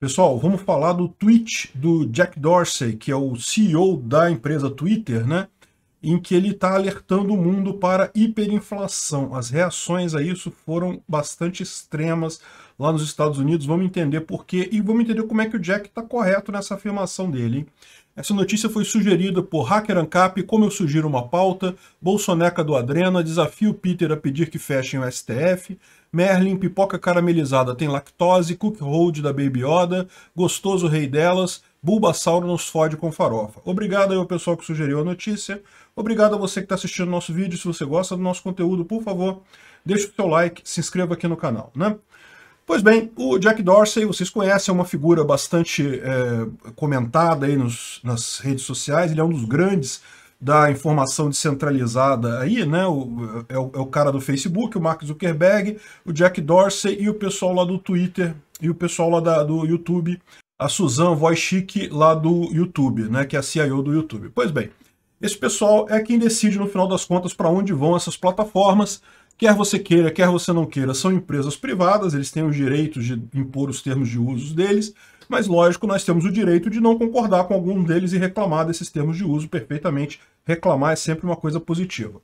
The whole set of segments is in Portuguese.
Pessoal, vamos falar do tweet do Jack Dorsey, que é o CEO da empresa Twitter, né? em que ele está alertando o mundo para hiperinflação. As reações a isso foram bastante extremas lá nos Estados Unidos. Vamos entender por quê e vamos entender como é que o Jack está correto nessa afirmação dele. Hein? Essa notícia foi sugerida por Hacker Ancap, como eu sugiro uma pauta, Bolsoneca do Adrena, desafio Peter a pedir que fechem o STF, Merlin, pipoca caramelizada tem lactose, Cook Hold da Baby Yoda, gostoso rei delas, Bulbasauro nos fode com farofa. Obrigado aí ao pessoal que sugeriu a notícia. Obrigado a você que está assistindo nosso vídeo. Se você gosta do nosso conteúdo, por favor, deixe o seu like, se inscreva aqui no canal, né? Pois bem, o Jack Dorsey, vocês conhecem, é uma figura bastante é, comentada aí nos, nas redes sociais. Ele é um dos grandes da informação descentralizada aí, né? O, é, é o, é o cara do Facebook, o Mark Zuckerberg, o Jack Dorsey e o pessoal lá do Twitter e o pessoal lá da, do YouTube a Suzan Wojcik lá do YouTube, né, que é a CIO do YouTube. Pois bem, esse pessoal é quem decide no final das contas para onde vão essas plataformas, quer você queira, quer você não queira, são empresas privadas, eles têm os direitos de impor os termos de uso deles, mas lógico, nós temos o direito de não concordar com algum deles e reclamar desses termos de uso perfeitamente, reclamar é sempre uma coisa positiva.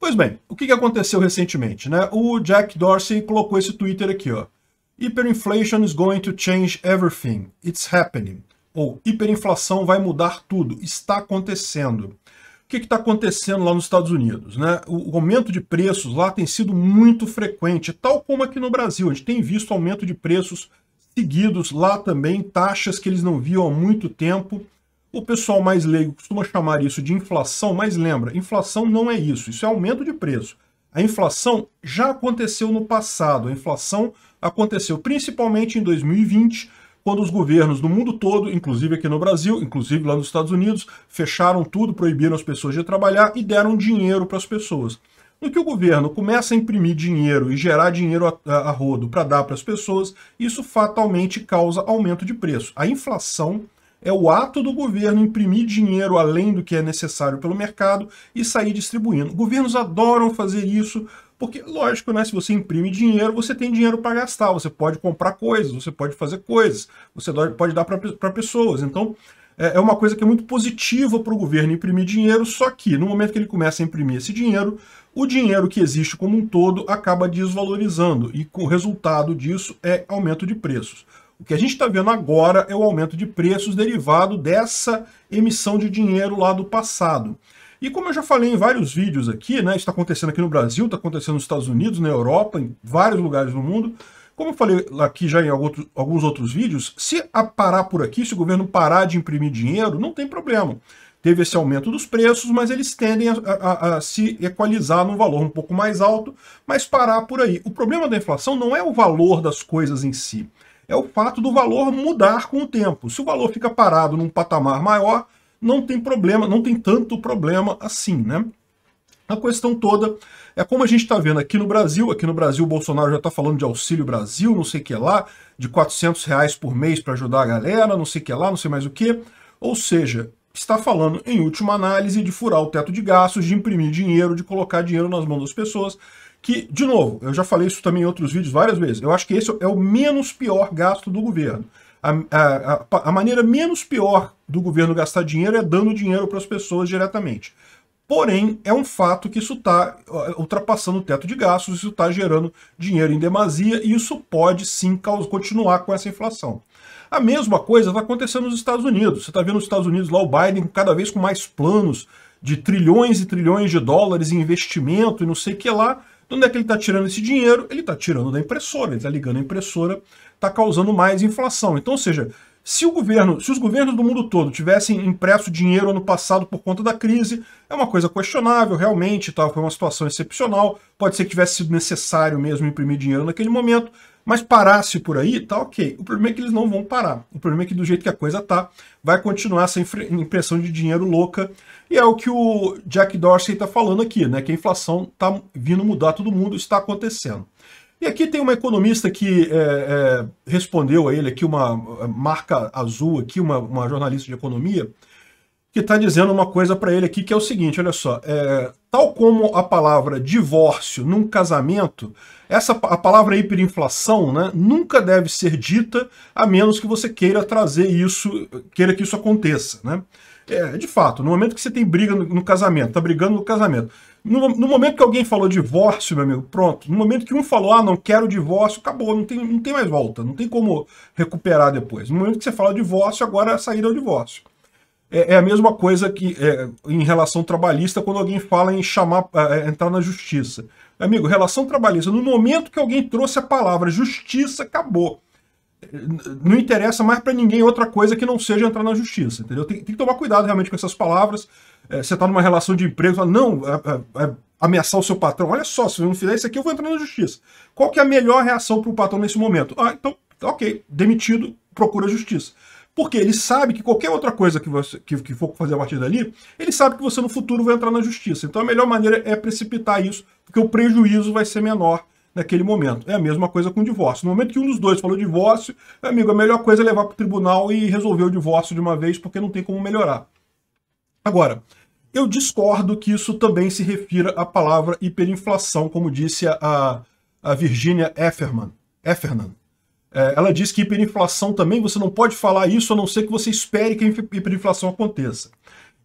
Pois bem, o que aconteceu recentemente? Né? O Jack Dorsey colocou esse Twitter aqui, ó. Hyperinflation is going to change everything. It's happening. Ou hiperinflação vai mudar tudo. Está acontecendo. O que está acontecendo lá nos Estados Unidos? Né? O aumento de preços lá tem sido muito frequente, tal como aqui no Brasil. A gente tem visto aumento de preços seguidos lá também, taxas que eles não viam há muito tempo. O pessoal mais leigo costuma chamar isso de inflação, mas lembra, inflação não é isso, isso é aumento de preço. A inflação já aconteceu no passado, a inflação aconteceu principalmente em 2020, quando os governos do mundo todo, inclusive aqui no Brasil, inclusive lá nos Estados Unidos, fecharam tudo, proibiram as pessoas de trabalhar e deram dinheiro para as pessoas. No que o governo começa a imprimir dinheiro e gerar dinheiro a, a, a rodo para dar para as pessoas, isso fatalmente causa aumento de preço. A inflação é o ato do governo imprimir dinheiro além do que é necessário pelo mercado e sair distribuindo. Governos adoram fazer isso, porque, lógico, né, se você imprime dinheiro, você tem dinheiro para gastar, você pode comprar coisas, você pode fazer coisas, você pode dar para pessoas. Então, é, é uma coisa que é muito positiva para o governo imprimir dinheiro, só que no momento que ele começa a imprimir esse dinheiro, o dinheiro que existe como um todo acaba desvalorizando, e o resultado disso é aumento de preços. O que a gente está vendo agora é o aumento de preços derivado dessa emissão de dinheiro lá do passado. E como eu já falei em vários vídeos aqui, né, isso está acontecendo aqui no Brasil, está acontecendo nos Estados Unidos, na Europa, em vários lugares do mundo. Como eu falei aqui já em alguns outros vídeos, se parar por aqui, se o governo parar de imprimir dinheiro, não tem problema. Teve esse aumento dos preços, mas eles tendem a, a, a se equalizar num valor um pouco mais alto, mas parar por aí. O problema da inflação não é o valor das coisas em si é o fato do valor mudar com o tempo. Se o valor fica parado num patamar maior, não tem problema, não tem tanto problema assim, né? A questão toda é como a gente está vendo aqui no Brasil, aqui no Brasil o Bolsonaro já está falando de auxílio Brasil, não sei o que lá, de 400 reais por mês para ajudar a galera, não sei o que lá, não sei mais o que. Ou seja, está falando, em última análise, de furar o teto de gastos, de imprimir dinheiro, de colocar dinheiro nas mãos das pessoas que, de novo, eu já falei isso também em outros vídeos várias vezes, eu acho que esse é o menos pior gasto do governo. A, a, a, a maneira menos pior do governo gastar dinheiro é dando dinheiro para as pessoas diretamente. Porém, é um fato que isso está ultrapassando o teto de gastos, isso está gerando dinheiro em demasia e isso pode sim causar, continuar com essa inflação. A mesma coisa vai tá acontecendo nos Estados Unidos. Você está vendo nos Estados Unidos lá o Biden cada vez com mais planos de trilhões e trilhões de dólares em investimento e não sei o que lá de onde é que ele está tirando esse dinheiro? Ele está tirando da impressora, ele está ligando a impressora, está causando mais inflação. Então, ou seja, se, o governo, se os governos do mundo todo tivessem impresso dinheiro ano passado por conta da crise, é uma coisa questionável, realmente, tá? foi uma situação excepcional, pode ser que tivesse sido necessário mesmo imprimir dinheiro naquele momento, mas parasse por aí, tá ok. O problema é que eles não vão parar. O problema é que do jeito que a coisa tá, vai continuar essa impressão de dinheiro louca. E é o que o Jack Dorsey está falando aqui, né? Que a inflação tá vindo mudar todo mundo, está acontecendo. E aqui tem uma economista que é, é, respondeu a ele aqui, uma marca azul aqui, uma, uma jornalista de economia, que está dizendo uma coisa para ele aqui, que é o seguinte, olha só, é, tal como a palavra divórcio num casamento, essa a palavra hiperinflação né, nunca deve ser dita, a menos que você queira trazer isso, queira que isso aconteça. Né? É, de fato, no momento que você tem briga no, no casamento, tá brigando no casamento. No, no, momento que alguém falou divórcio, meu amigo, pronto. No momento que um falou, ah, não quero divórcio, acabou, não tem, não tem mais volta, não tem como recuperar depois. No momento que você fala divórcio, agora a saída é o divórcio. É, é a mesma coisa que é, em relação trabalhista, quando alguém fala em chamar, é, entrar na justiça. Amigo, relação trabalhista, no momento que alguém trouxe a palavra justiça, acabou. Não interessa mais para ninguém outra coisa que não seja entrar na justiça, entendeu? Tem, tem que tomar cuidado realmente com essas palavras. É, você está numa relação de emprego, fala, não, é, é, ameaçar o seu patrão. Olha só, se eu não fizer isso aqui, eu vou entrar na justiça. Qual que é a melhor reação para o patrão nesse momento? Ah, então, ok, demitido, procura a justiça. Porque ele sabe que qualquer outra coisa que você que, que for fazer a partir dali, ele sabe que você no futuro vai entrar na justiça. Então a melhor maneira é precipitar isso, porque o prejuízo vai ser menor naquele momento. É a mesma coisa com o divórcio. No momento que um dos dois falou divórcio, amigo, a melhor coisa é levar para o tribunal e resolver o divórcio de uma vez, porque não tem como melhorar. Agora, eu discordo que isso também se refira à palavra hiperinflação, como disse a, a Virginia Efferman. Effernan. É, ela diz que hiperinflação também, você não pode falar isso a não ser que você espere que a hiperinflação aconteça.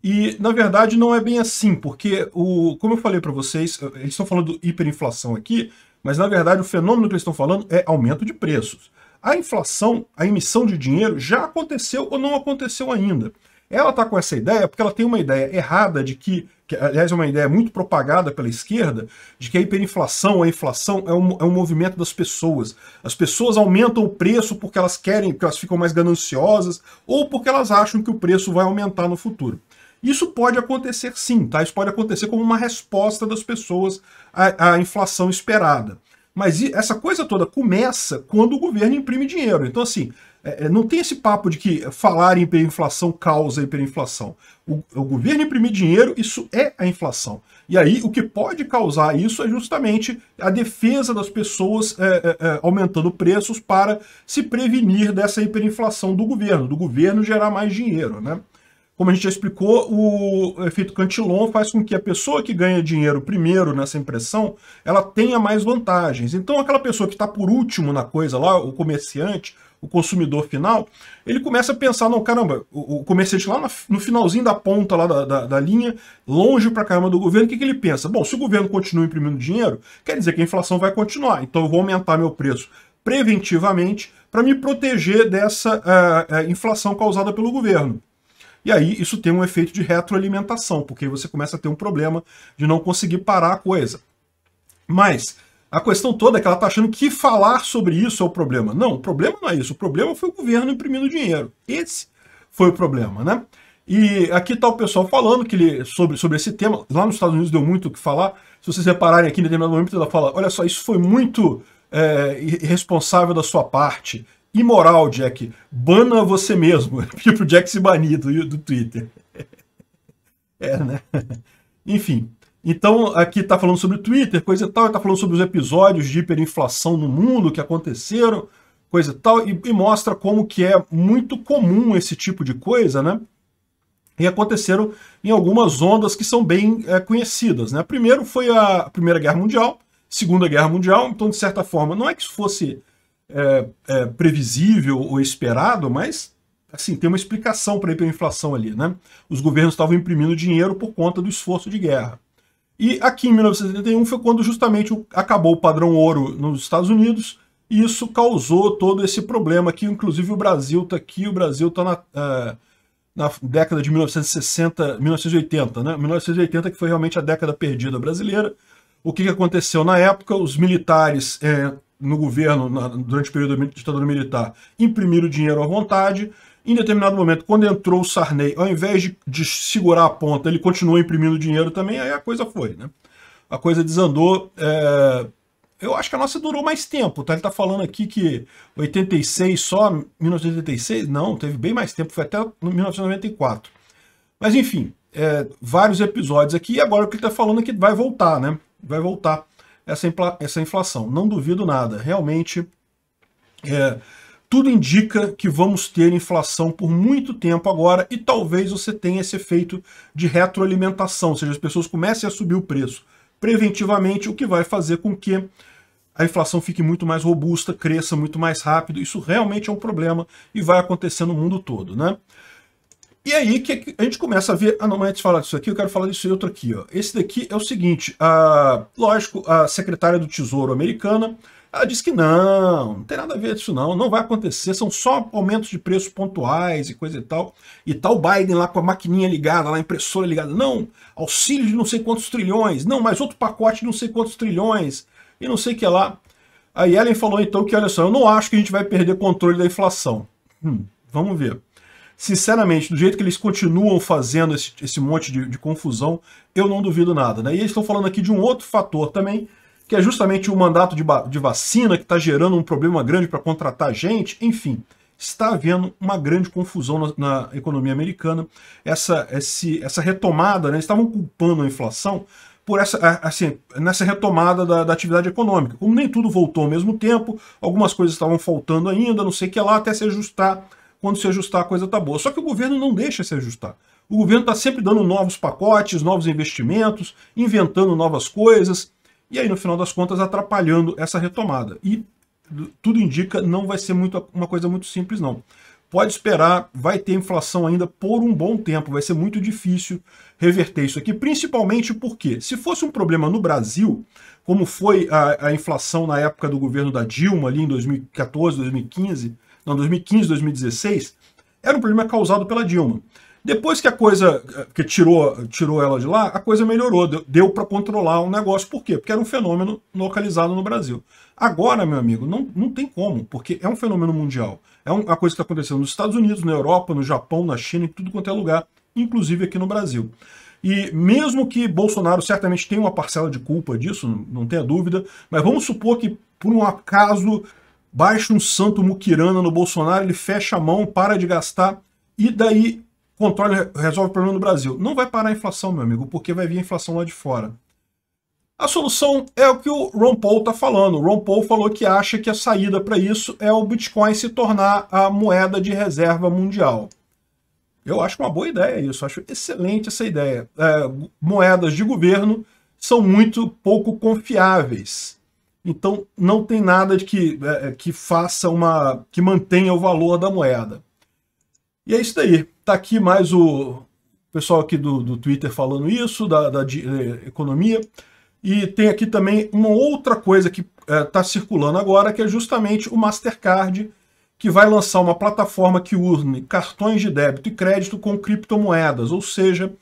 E, na verdade, não é bem assim, porque, o, como eu falei para vocês, eles estão falando hiperinflação aqui, mas, na verdade, o fenômeno que eles estão falando é aumento de preços. A inflação, a emissão de dinheiro, já aconteceu ou não aconteceu ainda. Ela está com essa ideia porque ela tem uma ideia errada de que que aliás é uma ideia muito propagada pela esquerda, de que a hiperinflação, a inflação é um, é um movimento das pessoas. As pessoas aumentam o preço porque elas querem, porque elas ficam mais gananciosas, ou porque elas acham que o preço vai aumentar no futuro. Isso pode acontecer sim, tá? Isso pode acontecer como uma resposta das pessoas à, à inflação esperada. Mas essa coisa toda começa quando o governo imprime dinheiro. Então, assim, é, é, não tem esse papo de que falar em hiperinflação causa hiperinflação. O, o, governo imprimir dinheiro, isso é a inflação. E aí o que pode causar isso é justamente a defesa das pessoas é, é, é aumentando preços para se prevenir dessa hiperinflação do governo, do governo gerar mais dinheiro, né? Como a gente já explicou, o efeito Cantillon faz com que a pessoa que ganha dinheiro primeiro nessa impressão, ela tenha mais vantagens. Então aquela pessoa que está por último na coisa lá, o comerciante, o consumidor final, ele começa a pensar, não, caramba, o, o comerciante lá no finalzinho da ponta lá da, da, da linha, longe pra caramba do governo, o que, que ele pensa? Bom, se o governo continua imprimindo dinheiro, quer dizer que a inflação vai continuar, então eu vou aumentar meu preço preventivamente para me proteger dessa uh, uh, inflação causada pelo governo. E aí isso tem um efeito de retroalimentação, porque você começa a ter um problema de não conseguir parar a coisa. Mas a questão toda é que ela está achando que falar sobre isso é o problema. Não, o problema não é isso. O problema foi o governo imprimindo dinheiro. Esse foi o problema, né? E aqui está o pessoal falando que ele, sobre, sobre esse tema. Lá nos Estados Unidos deu muito o que falar. Se vocês repararem aqui em determinado momento, ela fala: olha só, isso foi muito é, irresponsável da sua parte. Imoral, Jack. Bana você mesmo. Pediu tipo o Jack se banir do, do Twitter. É, né? Enfim, então, aqui está falando sobre o Twitter, coisa e tal, está falando sobre os episódios de hiperinflação no mundo que aconteceram, coisa e tal, e, e mostra como que é muito comum esse tipo de coisa, né? E aconteceram em algumas ondas que são bem é, conhecidas, né? Primeiro foi a Primeira Guerra Mundial, Segunda Guerra Mundial, então, de certa forma, não é que isso fosse é, é, previsível ou esperado, mas assim, tem uma explicação para a hiperinflação ali, né? Os governos estavam imprimindo dinheiro por conta do esforço de guerra. E aqui em 1971 foi quando justamente acabou o padrão ouro nos Estados Unidos e isso causou todo esse problema aqui. inclusive o Brasil está aqui, o Brasil está na, é, na década de 1960, 1980, né? 1980 que foi realmente a década perdida brasileira. O que, que aconteceu na época? Os militares é, no governo, na, durante o período da ditadura militar, imprimiram dinheiro à vontade, em determinado momento, quando entrou o Sarney, ao invés de, de segurar a ponta, ele continuou imprimindo dinheiro também, aí a coisa foi, né? A coisa desandou. É... Eu acho que a nossa durou mais tempo, tá? Ele tá falando aqui que 86 só, 1986? Não, teve bem mais tempo, foi até 1994. Mas enfim, é, vários episódios aqui, e agora o que ele tá falando é que vai voltar, né? Vai voltar essa, essa inflação. Não duvido nada. Realmente, é, tudo indica que vamos ter inflação por muito tempo agora e talvez você tenha esse efeito de retroalimentação, ou seja, as pessoas comecem a subir o preço preventivamente, o que vai fazer com que a inflação fique muito mais robusta, cresça muito mais rápido. Isso realmente é um problema e vai acontecer no mundo todo, né? E aí que a gente começa a ver, ah não, antes de falar disso aqui, eu quero falar disso e outro aqui. Ó. Esse daqui é o seguinte, a, lógico, a secretária do Tesouro americana ela disse que não, não tem nada a ver isso não, não vai acontecer, são só aumentos de preços pontuais e coisa e tal. E tal tá Biden lá com a maquininha ligada, lá a impressora ligada, não, auxílio de não sei quantos trilhões, não, mais outro pacote de não sei quantos trilhões, e não sei o que lá. aí Ellen falou então que, olha só, eu não acho que a gente vai perder controle da inflação. Hum, vamos ver. Sinceramente, do jeito que eles continuam fazendo esse, esse monte de, de confusão, eu não duvido nada. Né? E eles estão falando aqui de um outro fator também, que é justamente o mandato de, de vacina que está gerando um problema grande para contratar gente, enfim. Está havendo uma grande confusão na, na economia americana. Essa, esse, essa retomada, né, eles estavam culpando a inflação por essa, assim, nessa retomada da, da, atividade econômica. Como nem tudo voltou ao mesmo tempo, algumas coisas estavam faltando ainda, não sei o que lá, até se ajustar. Quando se ajustar, a coisa está boa. Só que o governo não deixa se ajustar. O governo está sempre dando novos pacotes, novos investimentos, inventando novas coisas. E aí, no final das contas, atrapalhando essa retomada. E tudo indica, não vai ser muito, uma coisa muito simples, não. Pode esperar, vai ter inflação ainda por um bom tempo, vai ser muito difícil reverter isso aqui, principalmente porque, se fosse um problema no Brasil, como foi a, a inflação na época do governo da Dilma, ali em 2014, 2015, não, 2015, 2016, era um problema causado pela Dilma. Depois que a coisa eh, que tirou, tirou ela de lá, a coisa melhorou, deu, deu para controlar o negócio. Por quê? Porque era um fenômeno localizado no Brasil. Agora, meu amigo, não, não tem como, porque é um fenômeno mundial. É uma coisa que está acontecendo nos Estados Unidos, na Europa, no Japão, na China, em tudo quanto é lugar, inclusive aqui no Brasil. E mesmo que Bolsonaro certamente tenha uma parcela de culpa disso, não tenha dúvida, mas vamos supor que por um acaso baixa um santo muquirana no Bolsonaro, ele fecha a mão, para de gastar, e daí controle, resolve o problema no Brasil. Não vai parar a inflação, meu amigo, porque vai vir a inflação lá de fora. A solução é o que o Ron Paul está falando. O Ron Paul falou que acha que a saída para isso é o Bitcoin se tornar a moeda de reserva mundial. Eu acho uma boa ideia isso, acho excelente essa ideia. É, moedas de governo são muito pouco confiáveis. Então não tem nada de que, é, é que faça uma. que mantenha o valor da moeda. E é isso daí. Tá aqui mais o pessoal aqui do, do Twitter falando isso, da, da de, eh, economia. E tem aqui também uma outra coisa que está eh, tá circulando agora, que é justamente o Mastercard, que vai lançar uma plataforma que une cartões de débito e crédito com criptomoedas. Ou seja,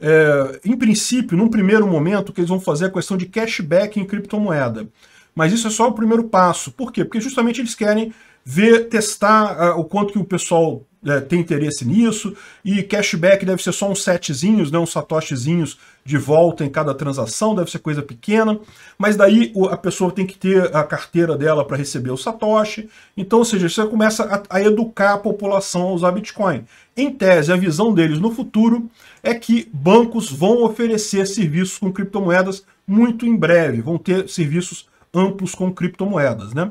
eh, em princípio, num primeiro momento, o que eles vão fazer é a questão de cashback em criptomoeda. Mas isso é só o primeiro passo. Por quê? Porque justamente eles querem ver, testar ah, o quanto que o pessoal é, tem interesse nisso, e cashback deve ser só uns setezinhos né, uns satoshizinhos de volta em cada transação, deve ser coisa pequena, mas daí a pessoa tem que ter a carteira dela para receber o satoshi, então, ou seja, você começa a, a educar a população a usar Bitcoin. Em tese, a visão deles no futuro é que bancos vão oferecer serviços com criptomoedas muito em breve, vão ter serviços amplos com criptomoedas, né?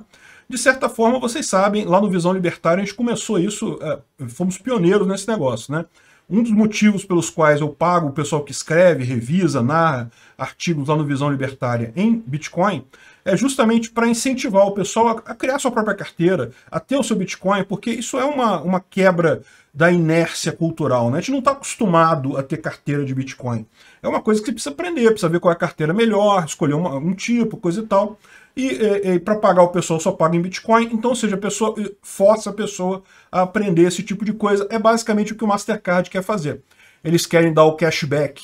de certa forma, vocês sabem, lá no Visão Libertária a gente começou isso, é, fomos pioneiros nesse negócio, né? Um dos motivos pelos quais eu pago o pessoal que escreve, revisa, narra artigos lá no Visão Libertária em Bitcoin é justamente para incentivar o pessoal a, criar sua própria carteira, a ter o seu Bitcoin, porque isso é uma, uma quebra da inércia cultural. Né? A gente não está acostumado a ter carteira de Bitcoin. É uma coisa que você precisa aprender, precisa ver qual é a carteira melhor, escolher uma, um tipo, coisa e tal. E, e, e para pagar o pessoal só paga em Bitcoin, então, ou seja, a pessoa força a pessoa a aprender esse tipo de coisa. É basicamente o que o Mastercard quer fazer. Eles querem dar o cashback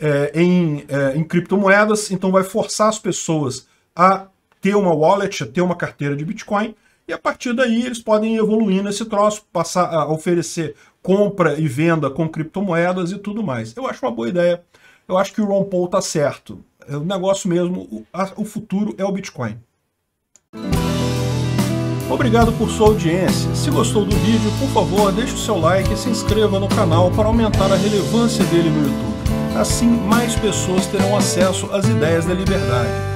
é, em, é, em criptomoedas, então vai forçar as pessoas a ter uma wallet, a ter uma carteira de Bitcoin, e a partir daí eles podem evoluir nesse troço, passar a oferecer compra e venda com criptomoedas e tudo mais. Eu acho uma boa ideia. Eu acho que o Ron Paul tá certo. É o negócio mesmo, o futuro é o Bitcoin. Obrigado por sua audiência. Se gostou do vídeo, por favor, deixe o seu like e se inscreva no canal para aumentar a relevância dele no YouTube. Assim, mais pessoas terão acesso às ideias da liberdade